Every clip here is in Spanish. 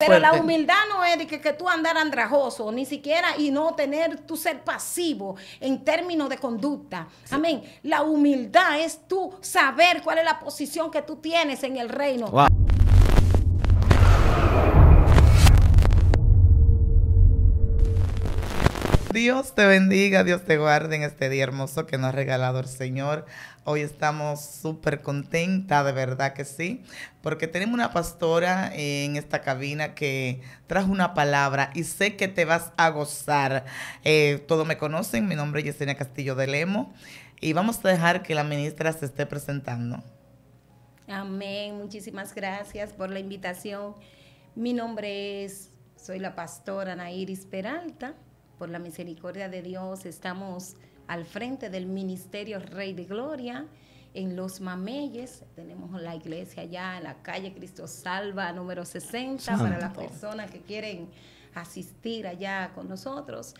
Pero la humildad no es de que, tú andar andrajoso, ni siquiera, y no tener tu ser pasivo en términos de conducta. Amén. La humildad es tú saber cuál es la posición que tú tienes en el reino. Dios te bendiga, Dios te guarde en este día hermoso que nos ha regalado el Señor. Hoy estamos súper contenta, de verdad que sí, porque tenemos una pastora en esta cabina que trajo una palabra y sé que te vas a gozar. Eh, todos me conocen, mi nombre es Yesenia Castillo de Lemo y vamos a dejar que la ministra se esté presentando. Amén, muchísimas gracias por la invitación. Mi nombre es, soy la pastora Nair Peralta por la misericordia de Dios estamos al frente del Ministerio Rey de Gloria. En Los Mameyes tenemos la iglesia allá en la calle Cristo Salva número 60 para las personas que quieren asistir allá con nosotros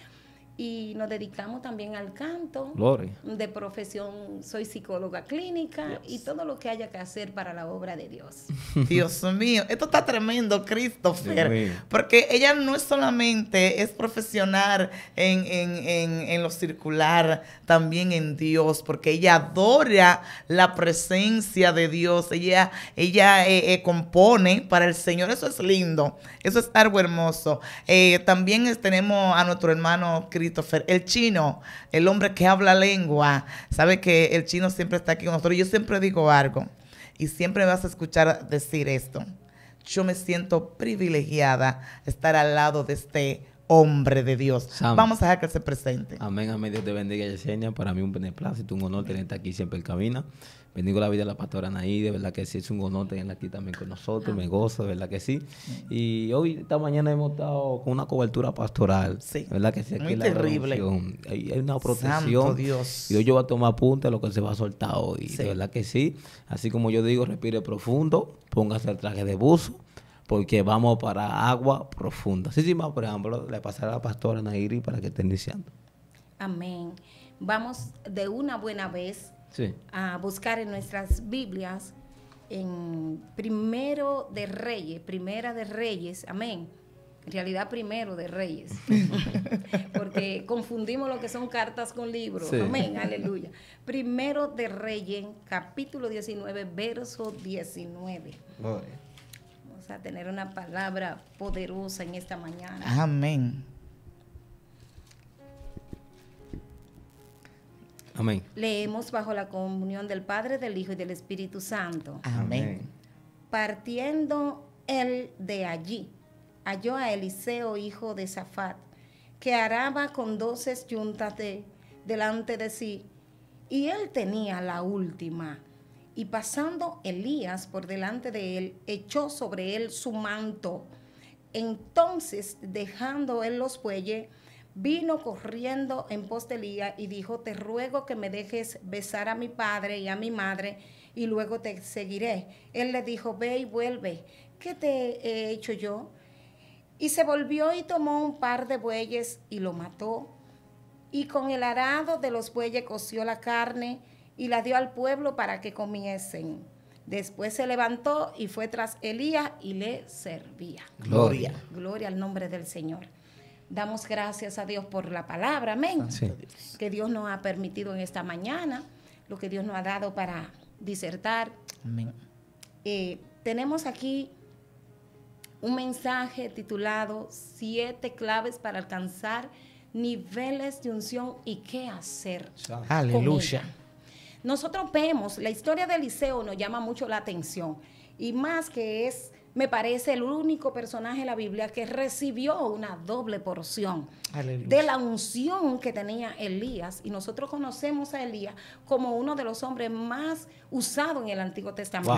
y nos dedicamos también al canto. Gloria. De profesión soy psicóloga clínica y todo lo que haya que hacer para la obra de Dios. Dios mío, esto está tremendo, Christopher, porque ella no es solamente es profesional en, lo circular, también en Dios, porque ella adora la presencia de Dios, ella, ella eh, eh, compone para el Señor, eso es lindo, eso es algo hermoso. Eh, también tenemos a nuestro hermano Christopher el chino, el hombre que habla lengua, sabe que el chino siempre está aquí con nosotros. Yo siempre digo algo y siempre me vas a escuchar decir esto. Yo me siento privilegiada estar al lado de este hombre de Dios. Vamos a dejar que se presente. Amén, amén. Dios te bendiga, Yesenia. Para mí un beneplácito, un honor tenerte aquí siempre en cabina. Bendigo la vida de la pastora Anaí, de verdad que sí, es un honor tenerla aquí también con nosotros, me ah. gozo, de verdad que sí. Mm. Y hoy, esta mañana hemos estado con una cobertura pastoral, sí. ¿verdad que sí? Aquí Muy terrible. Hay, una protección. Santo Dios. Y hoy yo voy a tomar punta de lo que se va a soltar hoy, de verdad que sí. Así como yo digo, respire profundo, póngase el traje de buzo porque vamos para agua profunda. Sí, sí, más por ejemplo, le pasará a la pastora Nairi para que esté iniciando. Amén. Vamos de una buena vez a buscar en nuestras Biblias, en Primero de Reyes, Primera de Reyes, amén. En realidad, primero de Reyes, porque confundimos lo que son cartas con libros. Amén, aleluya. Primero de Reyes, capítulo 19, verso 19. Vamos a tener una palabra poderosa en esta mañana. Amén. Leemos bajo la comunión del Padre, del Hijo y del Espíritu Santo. Amén. Partiendo él de allí, halló a Eliseo, hijo de Safat, que araba con doce yuntas delante de sí, y él tenía la última. Y pasando Elías por delante de él, echó sobre él su manto. Entonces, dejando él los bueyes, vino corriendo en postelía y dijo, te ruego que me dejes besar a mi padre y a mi madre, y luego te seguiré. Él le dijo, ve y vuelve, ¿qué te he hecho yo? Y se volvió y tomó un par de bueyes y lo mató, y con el arado de los bueyes coció la carne y la dio al pueblo para que comiesen. Después se levantó y fue tras Elías y le servía. Gloria. Gloria al nombre del Señor. Damos gracias a Dios por la palabra, amén. Que Dios nos ha permitido en esta mañana, lo que Dios nos ha dado para disertar. Amén. Eh, tenemos aquí un mensaje titulado Siete claves para alcanzar niveles de unción y qué hacer. Aleluya. Nosotros vemos, la historia de Eliseo nos llama mucho la atención y más que es me parece el único personaje en la Biblia que recibió una doble porción de la unción que tenía Elías. Y nosotros conocemos a Elías como uno de los hombres más usados en el Antiguo Testamento.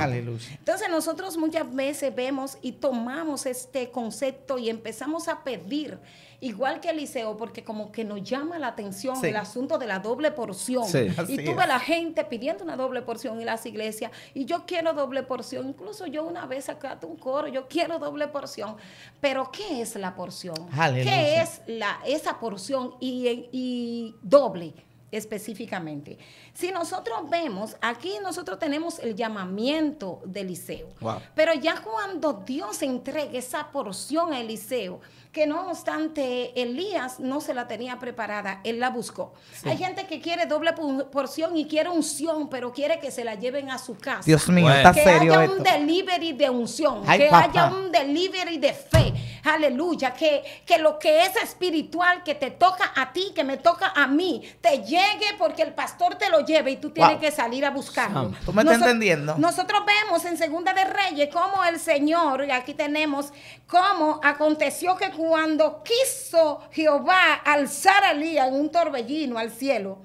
Entonces nosotros muchas veces vemos y tomamos este concepto y empezamos a pedir igual que eliseo porque como que nos llama la atención el asunto de la doble porción. Y tuve la gente pidiendo una doble porción en las iglesias, y yo quiero doble porción. Incluso yo una vez sacaste un coro, yo quiero doble porción. Pero, ¿qué es la porción? ¿Qué es la, esa porción y, doble? específicamente. Si nosotros vemos, aquí nosotros tenemos el llamamiento de eliseo Pero ya cuando Dios entregue esa porción a eliseo que no obstante Elías no se la tenía preparada, él la buscó. Hay gente que quiere doble porción y quiere unción, pero quiere que se la lleven a su casa. Dios mío, bueno. está que haya un delivery de unción, que haya un delivery de fe aleluya, que, lo que es espiritual que te toca a ti, que me toca a mí, te llegue porque el pastor te lo lleve y tú tienes que salir a buscarlo. Tú me estás entendiendo. Nosotros vemos en Segunda de Reyes cómo el Señor, y aquí tenemos, cómo aconteció que cuando quiso Jehová alzar a Elías en un torbellino al cielo,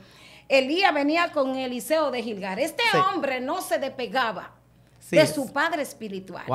Elías venía con Eliseo de Gilgar. Este hombre no se despegaba de su padre espiritual.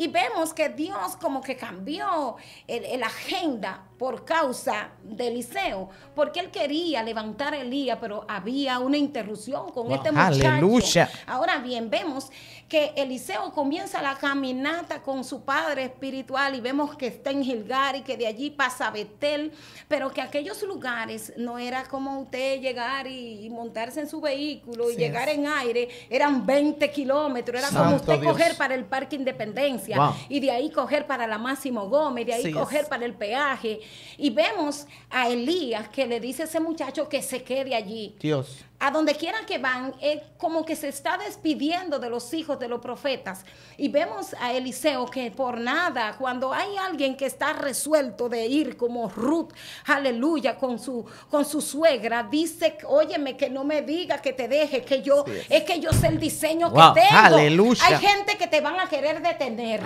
Y vemos que Dios como que cambió la agenda por causa de Eliseo, porque él quería levantar a Elías, pero había una interrupción con este muchacho. Aleluya. Ahora bien, vemos que Eliseo comienza la caminata con su padre espiritual y vemos que está en Gilgar y que de allí pasa Betel, pero que aquellos lugares no era como usted llegar y, montarse en su vehículo y llegar en aire, eran 20 kilómetros, era como usted coger para el Parque Independencia y de ahí coger para la Máximo Gómez, de ahí coger para el peaje. Y vemos a Elías que le dice a ese muchacho que se quede allí. Dios a donde quieran que van, es eh, como que se está despidiendo de los hijos de los profetas. Y vemos a Eliseo que por nada, cuando hay alguien que está resuelto de ir como Ruth, aleluya, con su, con su suegra, dice, óyeme, que no me diga que te deje, que yo, es que yo sé el diseño que tengo. Aleluya. Hay gente que te van a querer detener.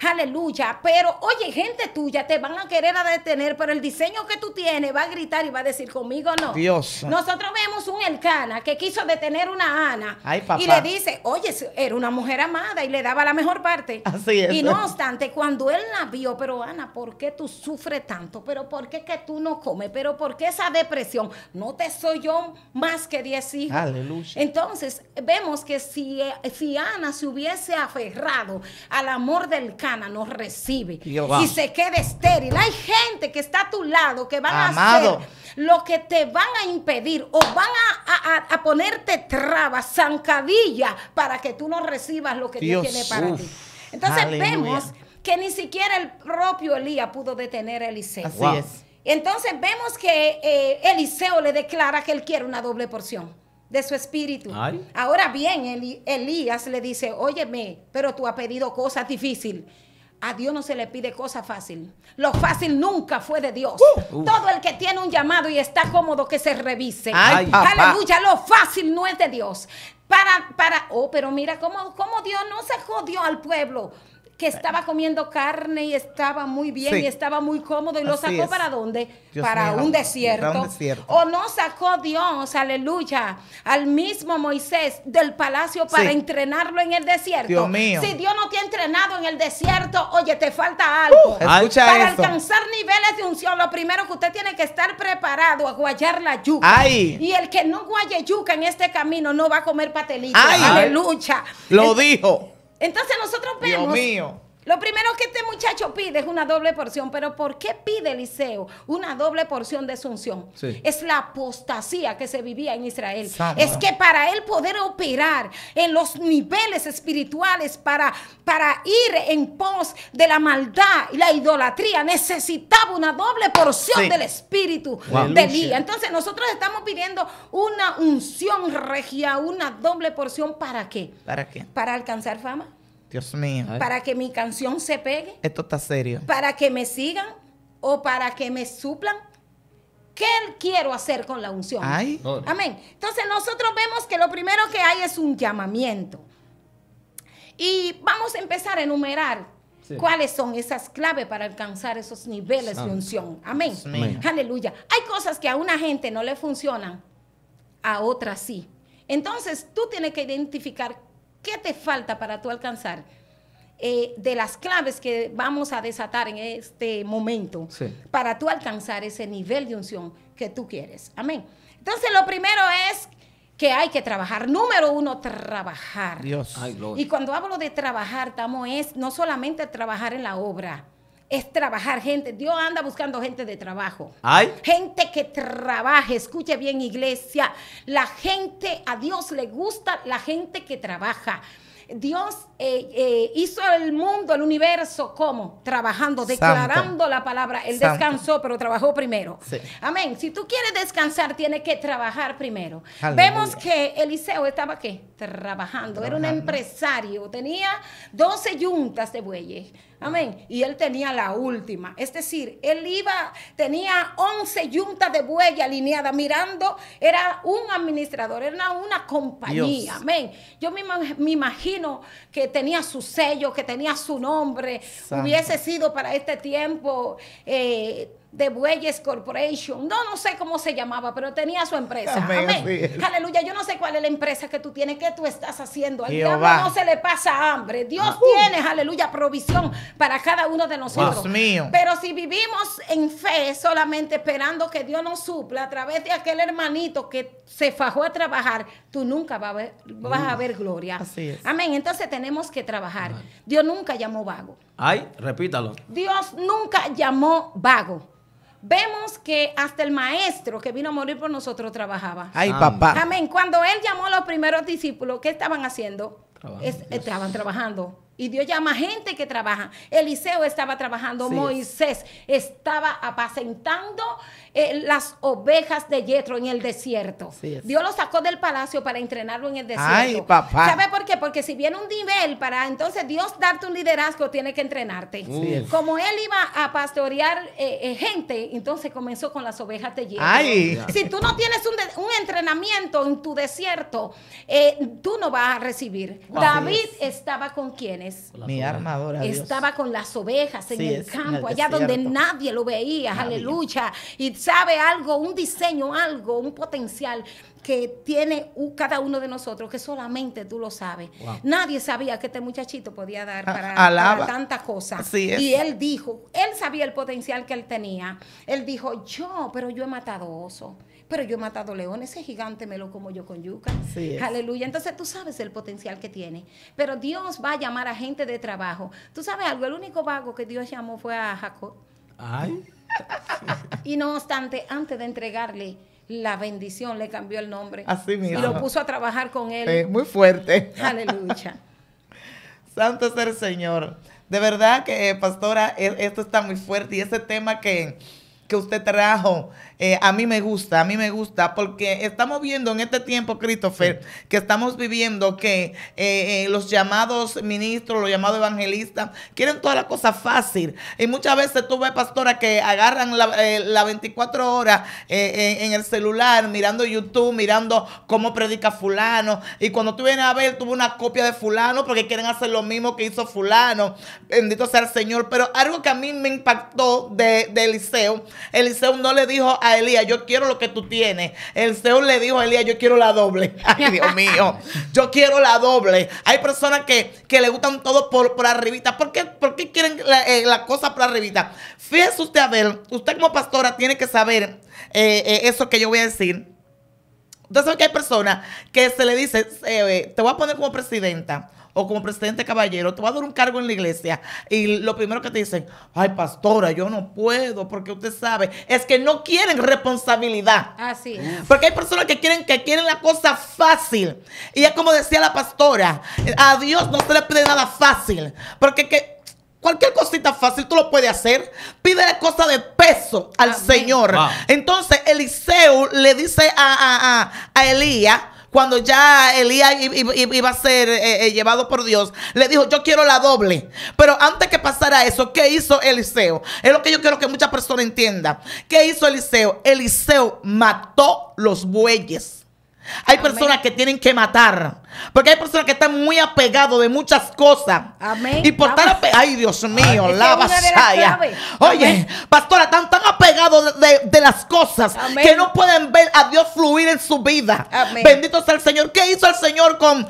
Aleluya. Pero, oye, gente tuya, te van a querer detener, pero el diseño que tú tienes va a gritar y va a decir conmigo no. Dios. Nosotros vemos un Ana, que quiso detener una Ana y le dice, oye, era una mujer amada y le daba la mejor parte. Así es. Y no obstante, cuando él la vio, pero Ana, ¿por qué tú sufres tanto? ¿Pero por qué que tú no comes? ¿Pero por qué esa depresión? No te soy yo más que diez hijos. Aleluya. Entonces, vemos que si, eh, Ana se hubiese aferrado al amor del Cana, nos recibe. Y se queda estéril. Hay gente que está a tu lado que va a ser lo que te van a impedir o van a, ponerte trabas, zancadillas, para que tú no recibas lo que Dios, tiene para ti. Entonces vemos que ni siquiera el propio Elías pudo detener a Eliseo. Así es. Entonces vemos que eh, Eliseo le declara que él quiere una doble porción de su espíritu. Ahora bien, Elías le dice, óyeme, pero tú has pedido cosas difíciles a Dios no se le pide cosa fácil. Lo fácil nunca fue de Dios. Uh. Todo el que tiene un llamado y está cómodo que se revise. Aleluya, lo fácil no es de Dios. Para, para, oh, pero mira cómo, cómo Dios no se jodió al pueblo que estaba comiendo carne y estaba muy bien y estaba muy cómodo y lo sacó para dónde? para un desierto. O no sacó Dios, aleluya, al mismo Moisés del palacio para entrenarlo en el desierto. Dios mío. Si Dios no te ha entrenado en el desierto, oye, te falta algo. Uh, para alcanzar niveles de unción, lo primero que usted tiene que estar preparado a guayar la yuca. Y el que no guaye yuca en este camino no va a comer patelita, Aleluya. Lo dijo. Entonces nosotros vemos. Lo primero que este muchacho pide es una doble porción, pero ¿por qué pide Eliseo una doble porción de su unción? Es la apostasía que se vivía en Israel. Es que para él poder operar en los niveles espirituales, para, para ir en pos de la maldad y la idolatría, necesitaba una doble porción del espíritu de Elías. Entonces nosotros estamos pidiendo una unción regia, una doble porción, ¿para qué? ¿Para qué? Para alcanzar fama. Dios mío. Para que mi canción se pegue. Esto está serio. Para que me sigan o para que me suplan. ¿Qué quiero hacer con la unción? Amén. Entonces nosotros vemos que lo primero que hay es un llamamiento. Y vamos a empezar a enumerar cuáles son esas claves para alcanzar esos niveles de unción. Amén. Aleluya. Hay cosas que a una gente no le funcionan, a otra sí. Entonces tú tienes que identificar ¿Qué te falta para tú alcanzar? Eh, de las claves que vamos a desatar en este momento para tú alcanzar ese nivel de unción que tú quieres. Amén. Entonces, lo primero es que hay que trabajar. Número uno, trabajar. Dios. y cuando hablo de trabajar, Tamo, es no solamente trabajar en la obra, es trabajar, gente. Dios anda buscando gente de trabajo. Gente que trabaje. Escuche bien, iglesia. La gente, a Dios le gusta la gente que trabaja. Dios eh, eh, hizo el mundo, el universo, ¿cómo? Trabajando, declarando la palabra. Él descansó, pero trabajó primero. Amén. Si tú quieres descansar, tienes que trabajar primero. Vemos que Eliseo estaba qué? Trabajando. Era un empresario. Tenía 12 yuntas de bueyes. Amén. Y él tenía la última. Es decir, él iba, tenía 11 yuntas de buey alineadas mirando. Era un administrador, era una compañía. Amén. Yo me, imagino que tenía su sello, que tenía su nombre. Hubiese sido para este tiempo. Eh, de Bueyes Corporation. No, no sé cómo se llamaba, pero tenía su empresa. Amén. Aleluya. Yo no sé cuál es la empresa que tú tienes, que tú estás haciendo. Al no se le pasa hambre. Dios tiene, aleluya, provisión para cada uno de nosotros. Dios mío. Pero si vivimos en fe, solamente esperando que Dios nos supla a través de aquel hermanito que se fajó a trabajar, tú nunca vas a ver, vas a ver gloria. Así es. Amén. Entonces tenemos que trabajar. Dios nunca llamó vago. Ay, repítalo. Dios nunca llamó vago vemos que hasta el maestro que vino a morir por nosotros trabajaba. Ay, ah, papá. Amén. Cuando él llamó a los primeros discípulos, ¿qué estaban haciendo? estaban trabajando. Y Dios llama gente que trabaja. Eliseo estaba trabajando, Moisés estaba apacentando eh, las ovejas de Yetro en el desierto. Dios lo sacó del palacio para entrenarlo en el desierto. Ay, papá. ¿Sabe por qué? Porque si viene un nivel para entonces Dios darte un liderazgo, tiene que entrenarte. Como él iba a pastorear eh, eh, gente, entonces comenzó con las ovejas de Yetro. Si tú no tienes un, entrenamiento en tu desierto, tú no vas a recibir. David estaba con quienes mi armadora. Estaba con las ovejas en el campo, allá donde nadie lo veía, aleluya. Y sabe algo, un diseño, algo, un potencial que tiene cada uno de nosotros que solamente tú lo sabes. Nadie sabía que este muchachito podía dar para, para tantas cosas. Y él dijo, él sabía el potencial que él tenía. Él dijo, yo, pero yo he matado oso pero yo he matado leones, ese gigante me lo como yo con yuca. Aleluya. Entonces tú sabes el potencial que tiene. Pero Dios va a llamar a gente de trabajo. Tú sabes algo, el único vago que Dios llamó fue a Jacob. Ay. y no obstante, antes de entregarle la bendición, le cambió el nombre. Así mismo. Y lo puso a trabajar con él. muy fuerte. Aleluya. Santo es el Señor. De verdad que, eh, pastora, e, esto está muy fuerte y ese tema que que usted trajo. Eh, a mí me gusta, a mí me gusta, porque estamos viendo en este tiempo, Christopher, que estamos viviendo que eh, eh, los llamados ministros, los llamados evangelistas, quieren toda la cosa fácil. Y muchas veces tuve ves, pastora, que agarran la, 24 horas en, el celular, mirando YouTube, mirando cómo predica fulano. Y cuando tú vienes a ver, tuvo una copia de fulano, porque quieren hacer lo mismo que hizo fulano. Bendito sea el Señor. Pero algo que a mí me impactó de, de Eliseo, Eliseo no le dijo a Elías, yo quiero lo que tú tienes. Eliseo le dijo a Elías, yo quiero la doble. Ay, Dios mío, yo quiero la doble. Hay personas que, le gustan todo por, por arribita. ¿Por qué, quieren eh, la, cosa por arribita? Fíjese usted a ver, usted como pastora tiene que saber eh, eh, eso que yo voy a decir. Usted sabe que hay personas que se le dice, te voy a poner como presidenta como presidente caballero, te va a dar un cargo en la iglesia y lo primero que te dicen, ay pastora, yo no puedo porque usted sabe, es que no quieren responsabilidad. Así Porque hay personas que quieren, que quieren la cosa fácil. Y es como decía la pastora, a Dios no se le pide nada fácil. Porque Cualquier cosita fácil tú lo puedes hacer. Pide la cosa de peso al Señor. Entonces Eliseo le dice a, a, a Elías, cuando ya Elías iba a ser eh, eh, llevado por Dios, le dijo, yo quiero la doble. Pero antes que pasara eso, ¿qué hizo Eliseo? Es lo que yo quiero que muchas personas entiendan. ¿Qué hizo Eliseo? Eliseo mató los bueyes. Hay personas que tienen que matar. Porque hay personas que están muy apegados de muchas cosas. Amén. Y por estar Ay, Dios mío, la Oye, pastora, están tan apegados de, de, las cosas que no pueden ver a Dios fluir en su vida. Bendito sea el Señor. ¿Qué hizo el Señor con,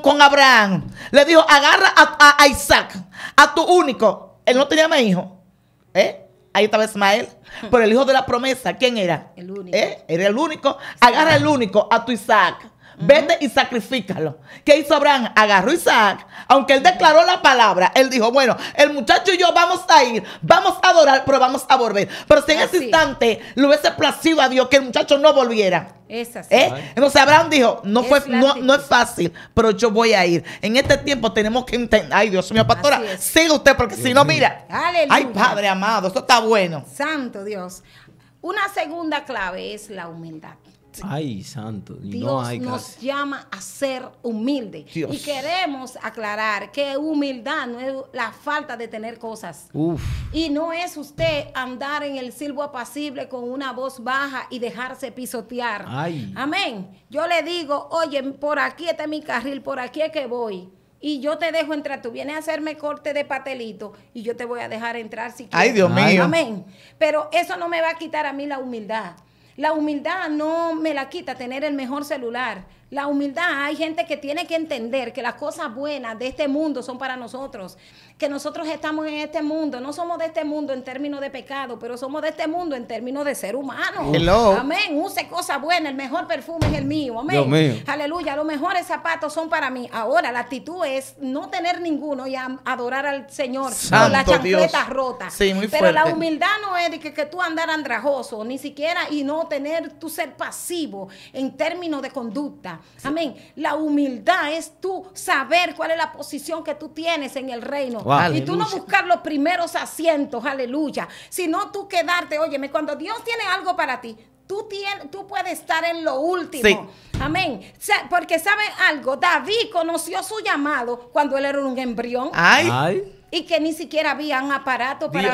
con, Abraham? Le dijo, agarra a, a, Isaac, a tu único. Él no tenía más hijo. ¿Eh? ahí estaba Ismael. Pero el hijo de la promesa, ¿quién era? El único. ¿Eh? Era el único. Agarra el único a tu Isaac. Vete y sacrifícalo. ¿Qué hizo Abraham? Agarró Isaac. Aunque él declaró la palabra, él dijo, bueno, el muchacho y yo vamos a ir, vamos a adorar, pero vamos a volver. Pero si en ese instante lo hubiese placido a Dios que el muchacho no volviera. Es ¿eh? Entonces Abraham dijo, no, es no, es fácil, pero yo voy a ir. En este tiempo tenemos que entender, ay Dios mío, pastora, sigue usted porque si no, mira, Aleluya. ay Padre amado, esto está bueno. Santo Dios. Una segunda clave es la humildad. Ay, santo. Dios no hay nos llama a ser humilde. Y queremos aclarar que humildad no es la falta de tener cosas. Y no es usted andar en el silbo apacible con una voz baja y dejarse pisotear. Amén. Yo le digo, oye, por aquí está mi carril, por aquí es que voy y yo te dejo entrar. Tú vienes a hacerme corte de patelito y yo te voy a dejar entrar si quieres. Ay, Dios mío. Amén. Pero eso no me va a quitar a mí la humildad. La humildad no me la quita tener el mejor celular, la humildad, hay gente que tiene que entender que las cosas buenas de este mundo son para nosotros, que nosotros estamos en este mundo, no somos de este mundo en términos de pecado, pero somos de este mundo en términos de ser humano. Amén, use cosas buenas, el mejor perfume es el mío, amén. Aleluya, los mejores zapatos son para mí. Ahora, la actitud es no tener ninguno y adorar al Señor con las chancletas rotas. pero la humildad no es de que, tú andar andrajoso, ni siquiera y no tener tu ser pasivo en términos de conducta. Amén. La humildad es tú saber cuál es la posición que tú tienes en el reino. Y tú no buscar los primeros asientos, aleluya. Sino tú quedarte, óyeme, cuando Dios tiene algo para ti, Tú, tú, puedes estar en lo último. Amén. Porque saben algo, David conoció su llamado cuando él era un embrión. Ay y que ni siquiera había un aparato para,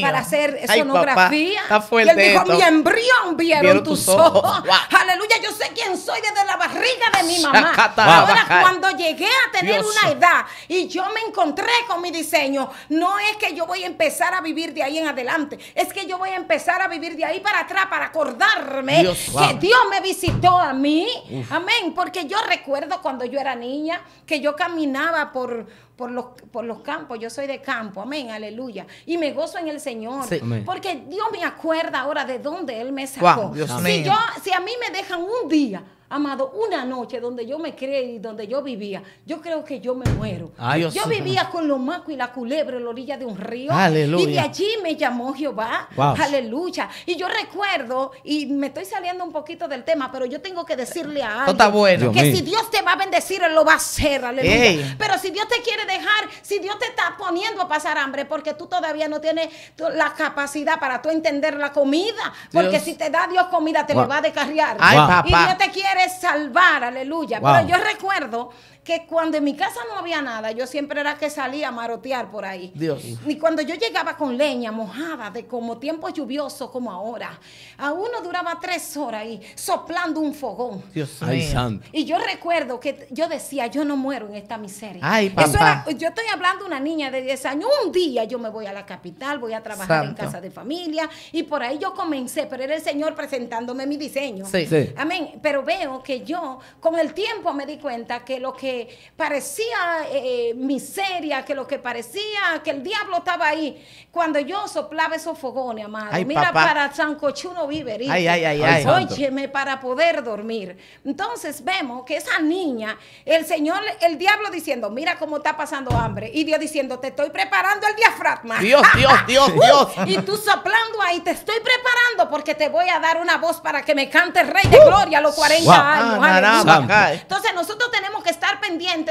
para hacer sonografía. y él dijo, mi embrión vieron, tus ojos. Aleluya, yo sé quién soy desde la barriga de mi mamá. Ahora cuando llegué a tener una edad y yo me encontré con mi diseño, no es que yo voy a empezar a vivir de ahí en adelante, es que yo voy a empezar a vivir de ahí para atrás para acordarme que Dios me visitó a mí. Amén, porque yo recuerdo cuando yo era niña que yo caminaba por por los, por los campos. Yo soy de campo, amén, aleluya. Y me gozo en el Señor. Porque Dios me acuerda ahora de dónde Él me sacó. si, yo, si a mí me dejan un día, amado, una noche donde yo me creí, donde yo vivía, yo creo que yo me muero. yo vivía con los macos y la culebra en la orilla de un río. Y de allí me llamó Jehová. Aleluya. Y yo recuerdo, y me estoy saliendo un poquito del tema, pero yo tengo que decirle a alguien está bueno. que si Dios te va a bendecir, Él lo va a hacer. Aleluya. Pero si Dios te quiere dejar, si Dios te está poniendo a pasar hambre, porque tú todavía no tienes la capacidad para tú entender la comida. Porque si te da Dios comida, te lo va a descarriar. Y Dios te quiere salvar, aleluya. Pero yo recuerdo que cuando en mi casa no había nada, yo siempre era que salía a marotear por ahí. Dios. Y cuando yo llegaba con leña mojada, de como tiempo lluvioso como ahora, a uno duraba tres horas ahí soplando un fogón. Dios Ay, santo. Y yo recuerdo que yo decía, yo no muero en esta miseria. Ay, papá. Eso era, yo estoy hablando de una niña de 10 años. Un día yo me voy a la capital, voy a trabajar en casa de familia y por ahí yo comencé, pero era el Señor presentándome mi diseño. Sí. sí. Amén. Pero veo que yo, con el tiempo me di cuenta que lo que parecía eh, eh, miseria, que lo que parecía, que el diablo estaba ahí. Cuando yo soplaba esos fogones, amado, mira, para para Sancochuno Viverito, ay, óyeme, para poder dormir. Entonces vemos que esa niña, el Señor, el diablo diciendo, mira cómo está pasando hambre, y Dios diciendo, te estoy preparando el diafragma. Dios, Dios, Dios, uh, Dios. y tú soplando ahí, te estoy preparando porque te voy a dar una voz para que me cante Rey de uh. Gloria a los 40 años. Ah, eh. Entonces nosotros tenemos que estar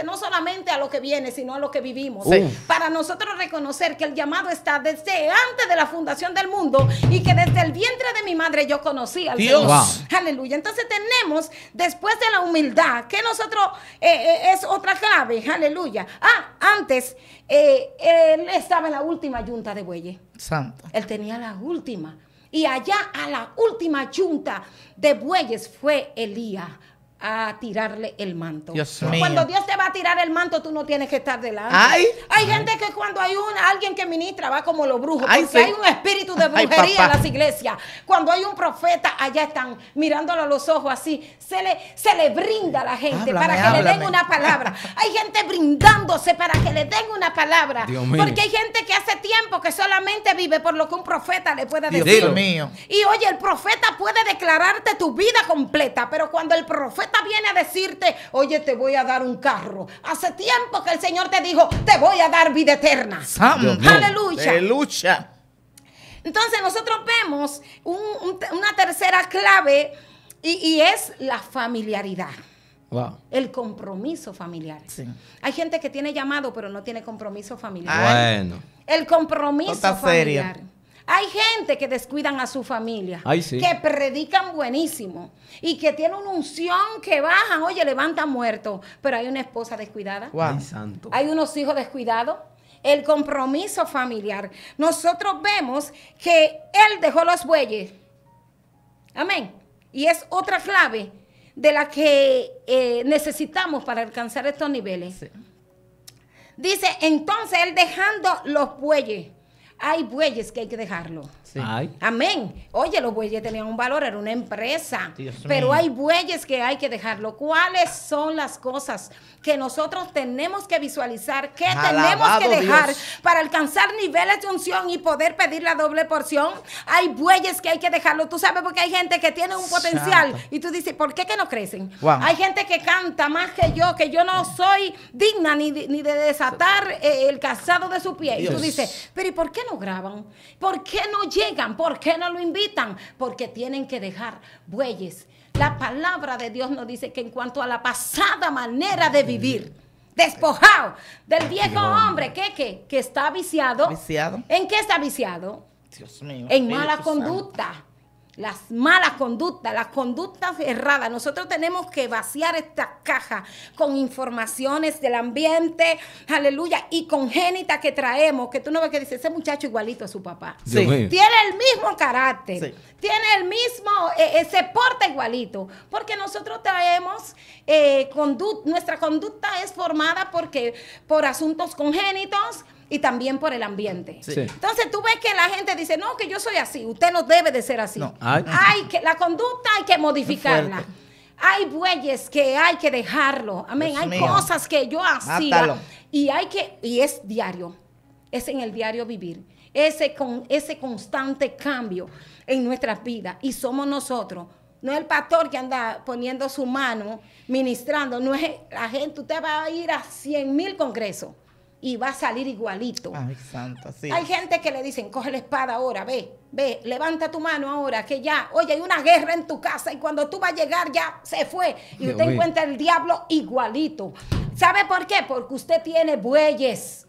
no solamente a lo que viene, sino a lo que vivimos. Para nosotros reconocer que el llamado está desde antes de la fundación del mundo y que desde el vientre de mi madre yo conocí al Dios. Aleluya. Entonces tenemos, después de la humildad, que nosotros eh, eh, es otra clave. Aleluya. Ah, antes eh, él estaba en la última yunta de bueyes. Santo. Él tenía la última. Y allá a la última yunta de bueyes fue Elías a tirarle el manto. cuando Dios te va a tirar el manto, tú no tienes que estar delante. lado. Hay gente que cuando hay alguien que ministra va como los brujos, porque hay un espíritu de brujería en las iglesias. Cuando hay un profeta, allá están mirándolo a los ojos así. Se le, se le brinda a la gente para que le den una palabra. hay gente brindándose para que le den una palabra. Porque hay gente que hace tiempo que solamente vive por lo que un profeta le puede decir. mío. Y oye, el profeta puede declararte tu vida completa, pero cuando el profeta viene a decirte, oye, te voy a dar un carro. Hace tiempo que el Señor te dijo, te voy a dar vida eterna. Aleluya. Aleluya. Entonces nosotros vemos una tercera clave y, es la familiaridad. El compromiso familiar. Hay gente que tiene llamado pero no tiene compromiso familiar. Bueno. El compromiso familiar. Hay gente que descuidan a su familia, que predican buenísimo y que tiene una unción que baja, oye, levanta muerto. pero hay una esposa descuidada. santo. Hay unos hijos descuidados. El compromiso familiar. Nosotros vemos que Él dejó los bueyes. Amén. Y es otra clave de la que eh, necesitamos para alcanzar estos niveles. Dice, entonces Él dejando los bueyes hay bueyes que hay que dejarlo. Amén. Oye, los bueyes tenían un valor, era una empresa. pero hay bueyes que hay que dejarlo. ¿Cuáles son las cosas que nosotros tenemos que visualizar? ¿Qué tenemos que dejar para alcanzar niveles de unción y poder pedir la doble porción? Hay bueyes que hay que dejarlo. Tú sabes porque hay gente que tiene un potencial y tú dices, ¿por qué que no crecen? Hay gente que canta más que yo, que yo no soy digna ni, de desatar eh, el casado de su pie. Y tú dices, pero ¿y por qué no graban? ¿Por qué no llegan? ¿Por qué no lo invitan? Porque tienen que dejar bueyes. La palabra de Dios nos dice que en cuanto a la pasada manera de vivir, despojado del viejo hombre, ¿qué, qué? Que está viciado. ¿Viciado? ¿En qué está viciado? Dios mío. En mala conducta las malas conductas, las conductas erradas. Nosotros tenemos que vaciar esta caja con informaciones del ambiente, aleluya, y congénita que traemos, que tú no ves que dice, ese muchacho igualito a su papá. Sí. Tiene el mismo carácter, eh, tiene el eh, mismo, se porta igualito, porque nosotros traemos, eh, nuestra conducta es formada porque, por asuntos congénitos, y también por el ambiente. Entonces tú ves que la gente dice, no, que yo soy así, usted no debe de ser así. Hay que, la conducta hay que modificarla. Hay bueyes que hay que dejarlo. Amén. hay cosas que yo hacía. Y hay que, y es diario. Es en el diario vivir. Ese, con, ese constante cambio en nuestras vidas. Y somos nosotros no es el pastor que anda poniendo su mano, ministrando, no es la gente, usted va a ir a cien mil congresos y va a salir igualito. Ay, santo, sí. Hay gente que le dicen, coge la espada ahora, ve, ve, levanta tu mano ahora, que ya, oye, hay una guerra en tu casa y cuando tú vas a llegar ya se fue. Y usted encuentra el diablo igualito. ¿Sabe por qué? Porque usted tiene bueyes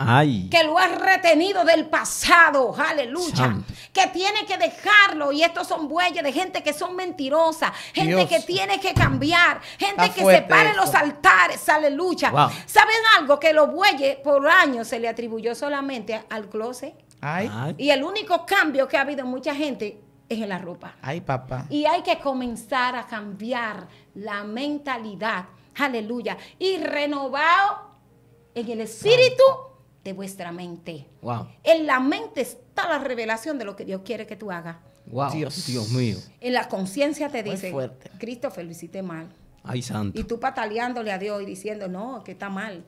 que lo ha retenido del pasado, aleluya, que tiene que dejarlo y estos son bueyes de gente que son mentirosas, gente que tiene que cambiar, gente que se pare los altares, aleluya. ¿Saben algo? Que los bueyes por años se le atribuyó solamente al closet. Y el único cambio que ha habido en mucha gente es en la ropa. Ay, papá. Y hay que comenzar a cambiar la mentalidad Aleluya. Y renovado en el espíritu de vuestra mente. Wow. En la mente está la revelación de lo que Dios quiere que tú hagas. Wow. Dios. mío. En la conciencia te dice, Cristo, felicité mal. Ay, santo. Y tú pataleándole a Dios y diciendo, no, que está mal.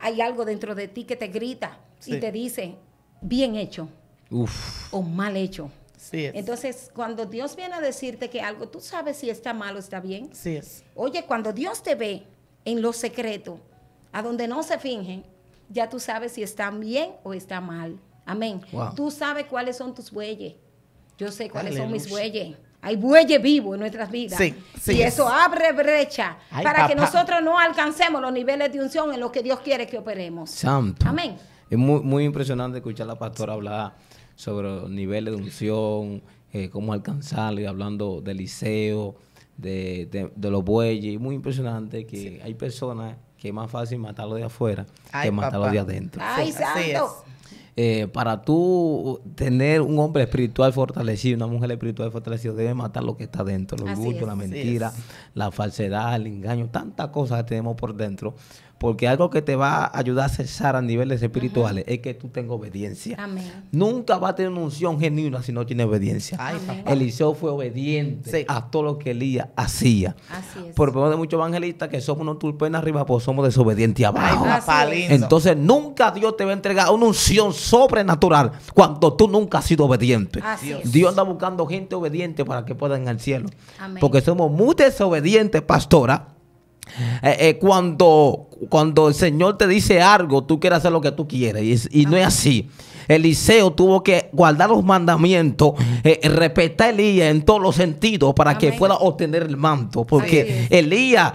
Hay algo dentro de ti que te grita y te dice, bien hecho. Uf. O mal hecho. Entonces, cuando Dios viene a decirte que algo, tú sabes si está mal o está bien. Sí es. Oye, cuando Dios te ve en lo secreto, a donde no se fingen, ya tú sabes si están bien o está mal. Amén. Tú sabes cuáles son tus bueyes. Yo sé cuáles son mis bueyes. Hay bueyes vivos en nuestras vidas. y eso abre brecha para que nosotros no alcancemos los niveles de unción en los que Dios quiere que operemos. Santo. Amén. Es muy, muy impresionante escuchar a la pastora hablar sobre los niveles de unción, eh, cómo alcanzarlo, y hablando del liceo, de, los bueyes. Muy impresionante que hay personas que es más fácil matarlo de afuera que matarlo de adentro. ¡Ay, santo! Eh, para tú tener un hombre espiritual fortalecido, una mujer espiritual fortalecida, debe matar lo que está dentro, los gustos, la mentira, la falsedad, el engaño, tantas cosas que tenemos por dentro, porque algo que te va a ayudar a cesar a niveles espirituales es que tú tengas obediencia. Nunca va a tener una unción genuina si no tienes obediencia. Eliseo fue obediente a todo lo que Elías hacía. Así es. Por de muchos evangelistas que somos unos tulpenes arriba, pues somos desobedientes abajo. Entonces nunca Dios te va a entregar una unción sobrenatural cuando tú nunca has sido obediente. Dios anda buscando gente obediente para que puedan ir al cielo. Porque somos muy desobedientes, pastora eh, eh, cuando, cuando el Señor te dice algo, tú quieres hacer lo que tú quieres. Y, no es así. Eliseo tuvo que guardar los mandamientos, eh, respetar a Elías en todos los sentidos para que pueda obtener el manto. Porque Elías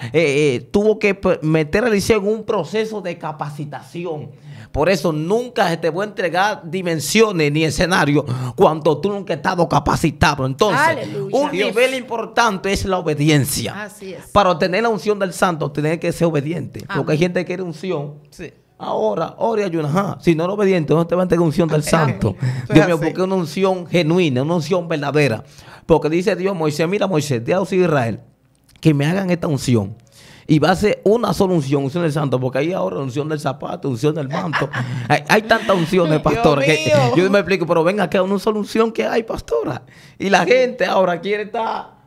tuvo que meter a Eliseo en un proceso de capacitación por eso nunca se te voy a entregar dimensiones ni escenarios cuando tú nunca has estado capacitado. Entonces, un nivel importante es la obediencia. Para obtener la unción del santo, tienes que ser obediente. Porque hay gente que quiere unción. Ahora, ora Si no eres obediente, no te va a tener unción del santo. Dios mío, porque una unción genuina, una unción verdadera. Porque dice Dios, Moisés, mira Moisés, Dios y Israel, que me hagan esta unción y va a ser una solución, unción, del santo, porque hay ahora unción del zapato, unción del manto. hay, tantas unciones, pastor, yo me explico, pero venga hay una solución que hay, pastora. Y la gente ahora quiere estar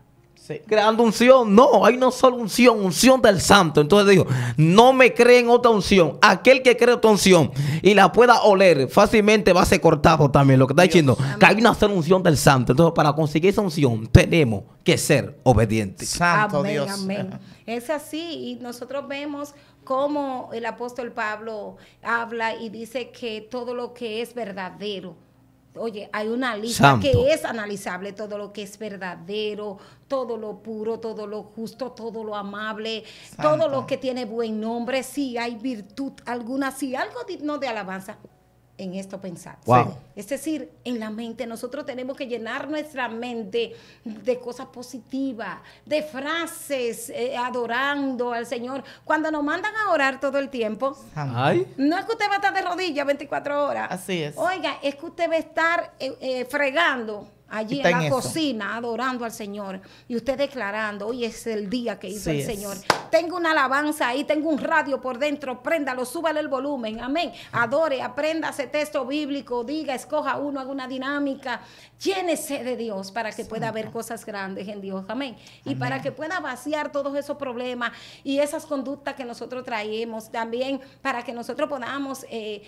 Creando unción, no, hay una sola unción, unción del santo. Entonces dijo, no me creen otra unción. Aquel que cree otra unción y la pueda oler, fácilmente va a ser cortado también. Lo que está diciendo, que hay una sola unción del santo. Entonces, para conseguir esa unción, tenemos que ser obedientes. Santo amén, Dios. Amén. Es así, y nosotros vemos cómo el apóstol Pablo habla y dice que todo lo que es verdadero, Oye, hay una lista que es analizable, todo lo que es verdadero, todo lo puro, todo lo justo, todo lo amable, todo lo que tiene buen nombre, si hay virtud alguna, si algo digno de alabanza, en esto pensar. Es decir, en la mente nosotros tenemos que llenar nuestra mente de cosas positivas, de frases eh, adorando al Señor. Cuando nos mandan a orar todo el tiempo, no es que usted va a estar de rodillas 24 horas. Así es. Oiga, es que usted va a estar eh, eh, fregando allí en la cocina adorando al Señor y usted declarando, hoy es el día que hizo el Señor. Tengo una alabanza ahí, tengo un radio por dentro, préndalo, súbale el volumen, amén. Adore, aprenda ese texto bíblico, diga, escoja uno, haga una dinámica, llénese de Dios para que pueda haber cosas grandes en Dios, amén. Y para que pueda vaciar todos esos problemas y esas conductas que nosotros traemos, también para que nosotros podamos eh,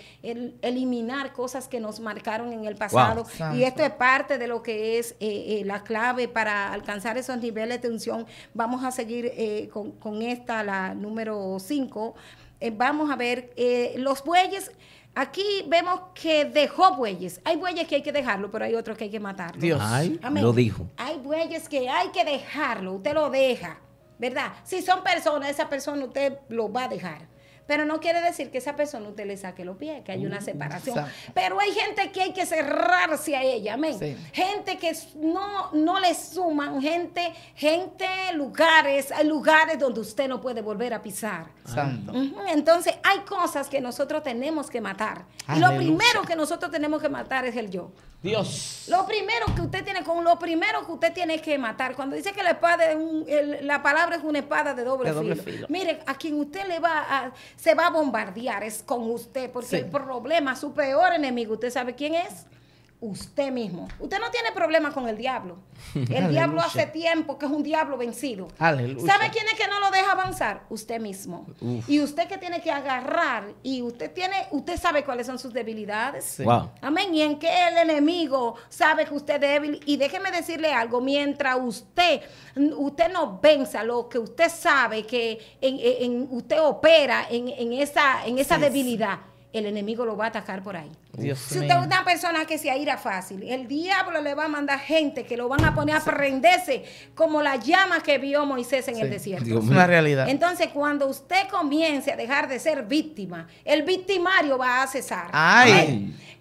eliminar cosas que nos marcaron en el pasado. Y esto es parte de lo que es eh, eh, la clave para alcanzar esos niveles de tensión. Vamos a seguir eh, con, esta, la número 5. vamos a ver los bueyes. Aquí vemos que dejó bueyes. Hay bueyes que hay que dejarlo, pero hay otros que hay que matar. Dios, lo dijo. Hay bueyes que hay que dejarlo. Usted lo deja, ¿verdad? Si son personas, esa persona usted lo va a dejar. Pero no quiere decir que esa persona usted le saque los pies, que hay una mm, separación. Pero hay gente que hay que cerrarse a ella, amén. Gente que no, no le suman, gente, gente, lugares, hay lugares donde usted no puede volver a pisar. Santo. Entonces hay cosas que nosotros tenemos que matar. Y lo primero que nosotros tenemos que matar es el yo. Dios. Lo primero que usted tiene, con lo primero que usted tiene que matar. Cuando dice que la espada un, la palabra es una espada de doble, filo. Mire, a quien usted le va a se va a bombardear es con usted, porque el problema, su peor enemigo, ¿usted sabe quién es? usted mismo. Usted no tiene problema con el diablo. El diablo hace tiempo que es un diablo vencido. ¿Sabe quién es que no lo deja avanzar? Usted mismo. Y usted que tiene que agarrar y usted tiene, usted sabe cuáles son sus debilidades. Amén. Y en qué el enemigo sabe que usted es débil. Y déjeme decirle algo, mientras usted, usted no venza lo que usted sabe que en, usted opera en, esa, en esa debilidad, el enemigo lo va a atacar por ahí si usted es una persona que se aira fácil, el diablo le va a mandar gente que lo van a poner a prenderse como la llama que vio Moisés en el desierto. es una realidad. Entonces, cuando usted comience a dejar de ser víctima, el victimario va a cesar.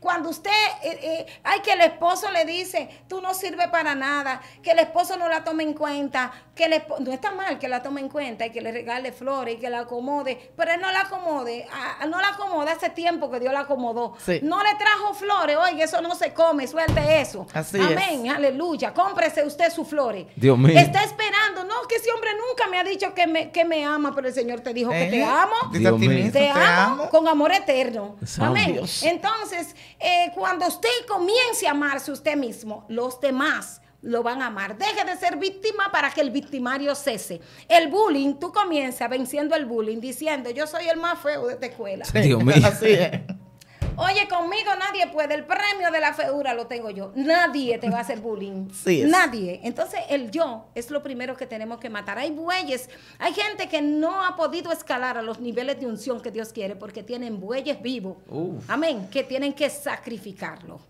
Cuando usted, hay eh, eh, que el esposo le dice, tú no sirves para nada, que el esposo no la tome en cuenta, que el no está mal que la tome en cuenta y que le regale flores y que la acomode, pero él no la acomode, no la acomoda hace tiempo que Dios la acomodó. Sí. No le trajo flores, oye, eso no se come, suelte eso. Así Amén, aleluya. Cómprese usted sus flores. Dios mío. Está esperando, no, que ese hombre nunca me ha dicho que me, que me ama, pero el Señor te dijo que te ¿Eh? amo. Dios mío. te amo, con amor eterno. Amén. Entonces, eh, cuando usted comience a amarse usted mismo, los demás lo van a amar. Deje de ser víctima para que el victimario cese. El bullying, tú comienzas venciendo el bullying diciendo, yo soy el más feo de esta escuela. Dios mío. Así es. Oye, conmigo nadie puede. El premio de la feura lo tengo yo. Nadie te va a hacer bullying. Nadie. Entonces, el yo es lo primero que tenemos que matar. Hay bueyes, hay gente que no ha podido escalar a los niveles de unción que Dios quiere porque tienen bueyes vivos. Amén. Que tienen que sacrificarlo.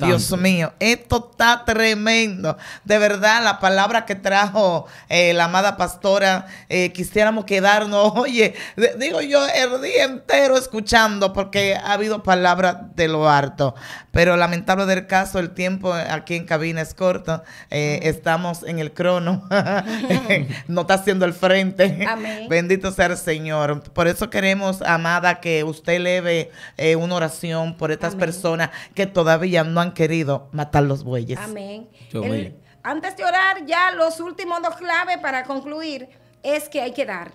Dios mío, esto está tremendo. De verdad, la palabra que trajo eh, la amada pastora, eh, quisiéramos quedarnos, oye, digo yo, el día entero escuchando, porque ha habido palabras de lo harto. Pero lamentable del caso, el tiempo aquí en cabina es corto. Eh, estamos en el crono. no está haciendo el frente. Bendito sea el Señor. Por eso queremos, amada, que usted leve una oración por estas personas que todavía no no han querido matar los bueyes. Amén. antes de orar, ya los últimos dos claves para concluir es que hay que dar.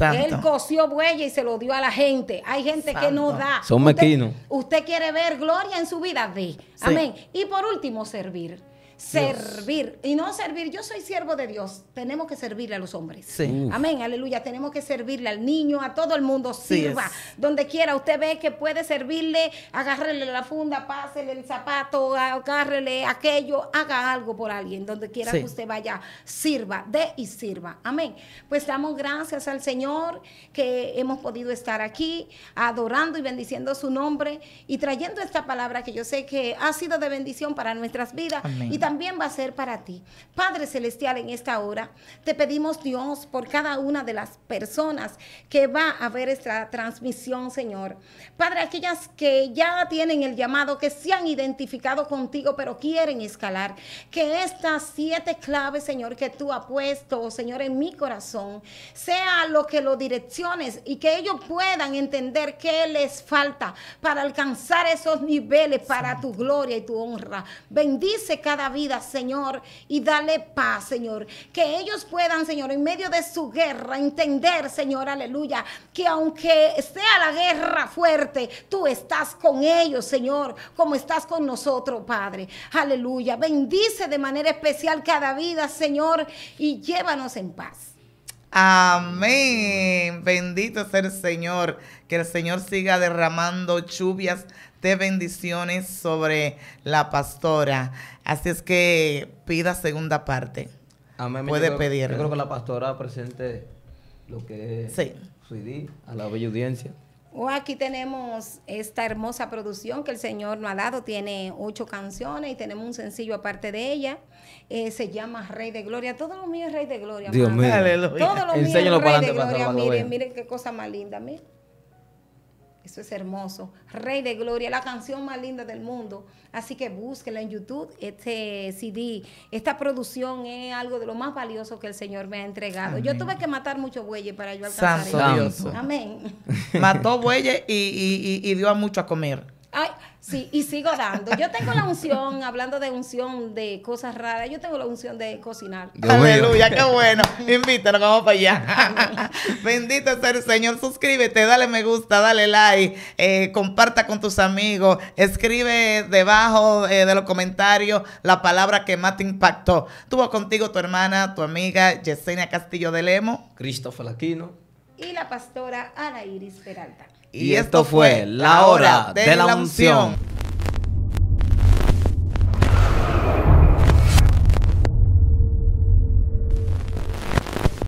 Él coció bueyes y se lo dio a la gente. Hay gente que no da. Son mequinos. Usted, quiere ver gloria en su vida, ve. Amén. Y por último, servir servir. Y no servir, yo soy siervo de Dios. Tenemos que servirle a los hombres. Amén, aleluya. Tenemos que servirle al niño, a todo el mundo. Sirva. Donde quiera, usted ve que puede servirle, agárrele la funda, pásele el zapato, agárrele aquello, haga algo por alguien. Donde quiera que usted vaya, sirva, de y sirva. Amén. Pues damos gracias al Señor que hemos podido estar aquí adorando y bendiciendo su nombre y trayendo esta palabra que yo sé que ha sido de bendición para nuestras vidas también va a ser para ti. Padre Celestial, en esta hora te pedimos Dios por cada una de las personas que va a ver esta transmisión, Señor. Padre, aquellas que ya tienen el llamado, que se han identificado contigo, pero quieren escalar, que estas siete claves, Señor, que tú has puesto, Señor, en mi corazón, sea lo que lo direcciones y que ellos puedan entender qué les falta para alcanzar esos niveles para tu gloria y tu honra. Bendice cada vida, Señor, y dale paz, Señor. Que ellos puedan, Señor, en medio de su guerra, entender, Señor, aleluya, que aunque sea la guerra fuerte, tú estás con ellos, Señor, como estás con nosotros, Padre. Aleluya. Bendice de manera especial cada vida, Señor, y llévanos en paz. Amén. Bendito es el Señor. Que el Señor siga derramando lluvias bendiciones sobre la pastora. Así es que pida segunda parte. Puede pedir. Yo creo que la pastora presente lo que es a la bella audiencia. O oh, aquí tenemos esta hermosa producción que el Señor nos ha dado. Tiene ocho canciones y tenemos un sencillo aparte de ella. Eh, se llama Rey de Gloria. Todo lo mío es Rey de Gloria. Dios mío. Todo lo es Rey de Gloria. Miren, miren qué cosa más linda. Miren. Eso es hermoso. Rey de Gloria, la canción más linda del mundo. Así que búsquela en YouTube, este CD. Esta producción es algo de lo más valioso que el Señor me ha entregado. Yo tuve que matar muchos bueyes para yo alcanzar eso. Amén. Mató bueyes y, y, y, dio a mucho a comer. Sí, y sigo dando. Yo tengo la unción, hablando de unción de cosas raras, yo tengo la unción de cocinar. Aleluya, qué bueno. Invítanos, vamos para allá. Bendito sea el Señor. Suscríbete, dale me gusta, dale like, eh, comparta con tus amigos, escribe debajo eh, de los comentarios la palabra que más te impactó. Tuvo contigo tu hermana, tu amiga Yesenia Castillo de Lemo. Cristóbal Aquino. Y la pastora Ana Iris Peralta. Y, esto, fue La Hora de la, unción.